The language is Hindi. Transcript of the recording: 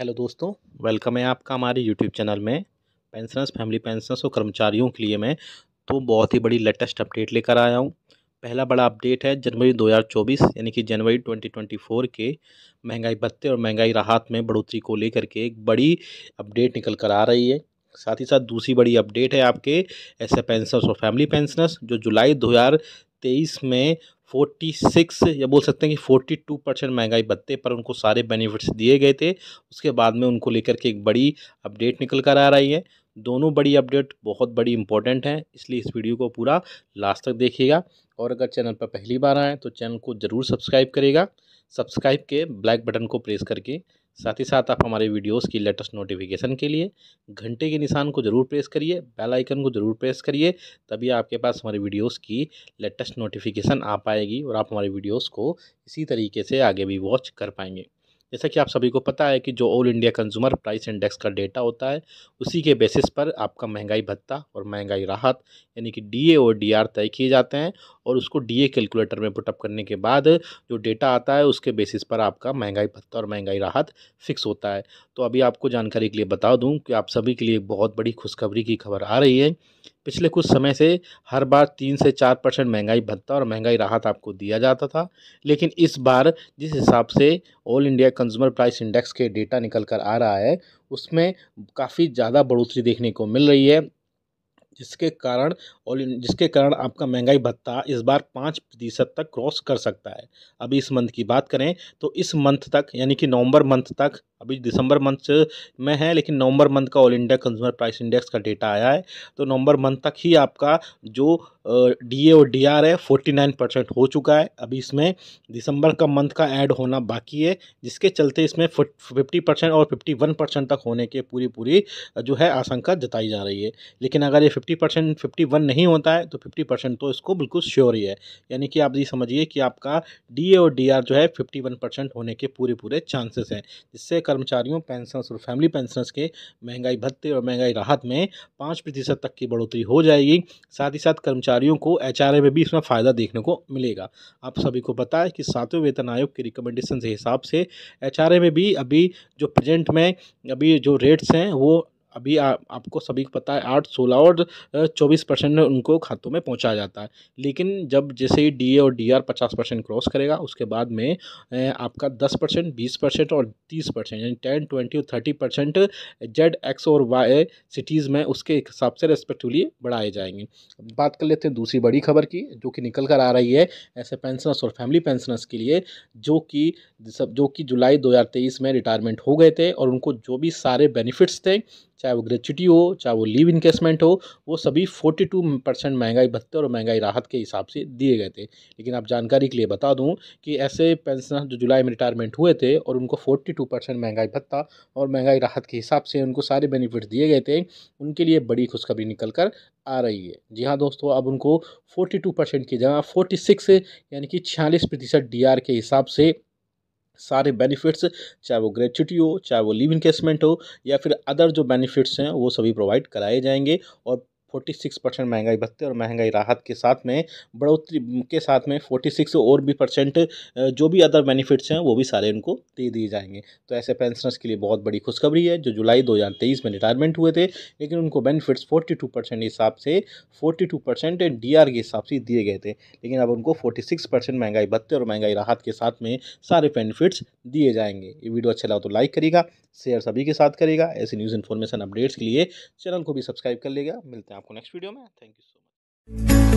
हेलो दोस्तों वेलकम है आपका हमारे यूट्यूब चैनल में पेंशनर्स फैमिली पेंशनर्स और कर्मचारियों के लिए मैं तो बहुत ही बड़ी लेटेस्ट अपडेट लेकर आया हूँ पहला बड़ा अपडेट है जनवरी 2024 यानी कि जनवरी 2024 के महंगाई भत्ते और महंगाई राहत में बढ़ोतरी को लेकर के एक बड़ी अपडेट निकल कर आ रही है साथ ही साथ दूसरी बड़ी अपडेट है आपके ऐसे पेंशनर्स और फैमिली पेंशनर्स जो जुलाई दो में फोर्टी सिक्स या बोल सकते हैं कि फोर्टी टू परसेंट महंगाई भत्ते पर उनको सारे बेनिफिट्स दिए गए थे उसके बाद में उनको लेकर के एक बड़ी अपडेट निकल कर आ रही है दोनों बड़ी अपडेट बहुत बड़ी इंपॉर्टेंट हैं इसलिए इस वीडियो को पूरा लास्ट तक देखिएगा और अगर चैनल पर पहली बार आएँ तो चैनल को ज़रूर सब्सक्राइब करेगा सब्सक्राइब के ब्लैक बटन को प्रेस करके साथ ही साथ आप हमारे वीडियोस की लेटेस्ट नोटिफिकेशन के लिए घंटे के निशान को ज़रूर प्रेस करिए बेल आइकन को ज़रूर प्रेस करिए तभी आपके पास हमारे वीडियोस की लेटेस्ट नोटिफिकेशन आ पाएगी और आप हमारे वीडियोस को इसी तरीके से आगे भी वॉच कर पाएंगे जैसा कि आप सभी को पता है कि जो all India consumer price index का डेटा होता है उसी के बेसिस पर आपका महंगाई भत्ता और महंगाई राहत यानी कि डीए और डीआर तय किए जाते हैं और उसको डीए कैलकुलेटर में पुटअप करने के बाद जो डेटा आता है उसके बेसिस पर आपका महंगाई भत्ता और महंगाई राहत फिक्स होता है तो अभी आपको जानकारी के लिए बता दूँ कि आप सभी के लिए बहुत बड़ी खुशखबरी की खबर आ रही है पिछले कुछ समय से हर बार तीन से चार परसेंट महंगाई भत्ता और महंगाई राहत आपको दिया जाता था लेकिन इस बार जिस हिसाब से all India consumer price index के डेटा निकल कर आ रहा है उसमें काफ़ी ज़्यादा बढ़ोतरी देखने को मिल रही है जिसके कारण और जिसके कारण आपका महंगाई भत्ता इस बार पाँच प्रतिशत तक क्रॉस कर सकता है अभी इस मंथ की बात करें तो इस मंथ तक यानी कि नवंबर मंथ तक अभी दिसंबर मंथ में है लेकिन नवंबर मंथ का all India consumer price index का डेटा आया है तो नवंबर मंथ तक ही आपका जो डी और डी आर है फोर्टी नाइन परसेंट हो चुका है अभी इसमें दिसंबर का मंथ का ऐड होना बाकी है जिसके चलते इसमें फिफ्टी परसेंट और फिफ्टी वन परसेंट तक होने के पूरी पूरी जो है आशंका जताई जा रही है लेकिन अगर ये फिफ्टी परसेंट फिफ्टी वन नहीं होता है तो फिफ्टी परसेंट तो इसको बिल्कुल श्योर ही है यानी कि आप ये समझिए कि आपका डी और डी आर जो है फिफ्टी वन परसेंट होने के पूरे पूरे चांसेस हैं जिससे कर्मचारियों पेंशनर्स और फैमिली पेंशनर्स के महंगाई भत्ते और महंगाई राहत में पाँच प्रतिशत तक की बढ़ोतरी हो जाएगी साथ ही साथ कर्मचारी कर्मचारियों को एच में भी इसमें फ़ायदा देखने को मिलेगा आप सभी को पता है कि सातवें वेतन आयोग के रिकमेंडेशन के हिसाब से एच में भी अभी जो प्रेजेंट में अभी जो रेट्स हैं वो अभी आ, आपको सभी को पता है आठ सोलह और चौबीस परसेंट उनको खातों में पहुंचा जाता है लेकिन जब जैसे ही डी और डी आर पचास परसेंट क्रॉस करेगा उसके बाद में आपका दस परसेंट बीस परसेंट और तीस परसेंट यानी टेन ट्वेंटी और थर्टी परसेंट जेड एक्स और वाई सिटीज़ में उसके हिसाब से रेस्पेक्टिवली बढ़ाए जाएंगे बात कर लेते हैं दूसरी बड़ी खबर की जो कि निकल कर आ रही है ऐसे पेंशनर्स और फैमिली पेंशनर्स के लिए जो कि जो कि जुलाई दो में रिटायरमेंट हो गए थे और उनको जो भी सारे बेनिफिट्स थे चाहे वो ग्रेचुटी हो चाहे वो लीव इन्वेस्टमेंट हो वो सभी 42 परसेंट महंगाई भत्ते और महंगाई राहत के हिसाब से दिए गए थे लेकिन आप जानकारी के लिए बता दूं कि ऐसे पेंशनर जो जुलाई में रिटायरमेंट हुए थे और उनको 42 परसेंट महंगाई भत्ता और महंगाई राहत के हिसाब से उनको सारे बेनिफिट्स दिए गए थे उनके लिए बड़ी खुशखबरी निकल कर आ रही है जी हाँ दोस्तों अब उनको टू परसेंट की जगह सिक्स यानी कि छियालीस प्रतिशत डी के हिसाब से सारे बेनिफिट्स चाहे वो ग्रेचुटी हो चाहे वो लिव इनकेसमेंट हो या फिर अदर जो बेनिफिट्स हैं वो सभी प्रोवाइड कराए जाएंगे और फोर्टी सिक्स परसेंट महंगाई भत्ते और महंगाई राहत के साथ में बढ़ोतरी के साथ में फोर्टी सिक्स और भी परसेंट जो भी अदर बेनिफिट्स हैं वो भी सारे उनको दे दिए जाएंगे तो ऐसे पेंशनर्स के लिए बहुत बड़ी खुशखबरी है जो जुलाई दो हज़ार तेईस में रिटायरमेंट हुए थे लेकिन उनको बेनिफिट्स फोर्टी टू परसेंट हिसाब से forty two percent D R के हिसाब से दिए गए थे लेकिन अब उनको फोर्टी सिक्स परसेंट महंगाई भत्ते और महंगाई राहत के साथ में सारे बेनिफिट्स दिए जाएंगे ये वीडियो अच्छा लगा तो लाइक करिएगा शेयर सभी के साथ करेगा ऐसी न्यूज़ इन्फॉर्मेशन अपडेट्स के लिए चैनल को भी सब्सक्राइब कर लेगा मिलते हैं आपको नेक्स्ट वीडियो में थैंक यू सो मच